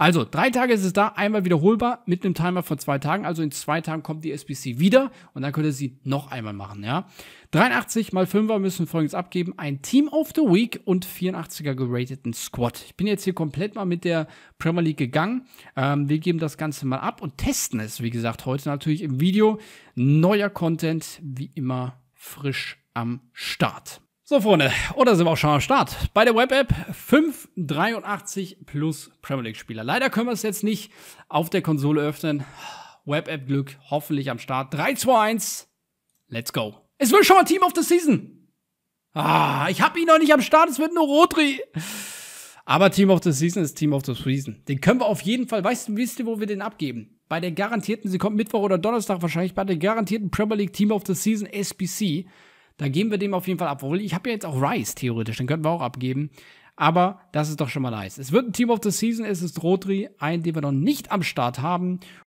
Also, drei Tage ist es da, einmal wiederholbar mit einem Timer von zwei Tagen. Also in zwei Tagen kommt die SBC wieder und dann könnt ihr sie noch einmal machen, ja. 83 mal 5er müssen folgendes abgeben. Ein Team of the Week und 84er gerateten Squad. Ich bin jetzt hier komplett mal mit der Premier League gegangen. Ähm, wir geben das Ganze mal ab und testen es, wie gesagt, heute natürlich im Video. Neuer Content, wie immer frisch am Start. So, Freunde, oder sind wir auch schon am Start? Bei der Web-App 583 plus Premier League-Spieler. Leider können wir es jetzt nicht auf der Konsole öffnen. Web-App-Glück hoffentlich am Start. 3, 2, 1, let's go. Es wird schon mal Team of the Season. Ah, ich habe ihn noch nicht am Start, es wird nur Rotri. Aber Team of the Season ist Team of the Season. Den können wir auf jeden Fall, weißt du, wisst ihr, wo wir den abgeben? Bei der garantierten, sie kommt Mittwoch oder Donnerstag wahrscheinlich, bei der garantierten Premier League Team of the Season SBC. Da geben wir dem auf jeden Fall ab. Obwohl, ich habe ja jetzt auch Rice theoretisch, den könnten wir auch abgeben. Aber das ist doch schon mal nice. Es wird ein Team of the Season, es ist Rotri, ein, den wir noch nicht am Start haben.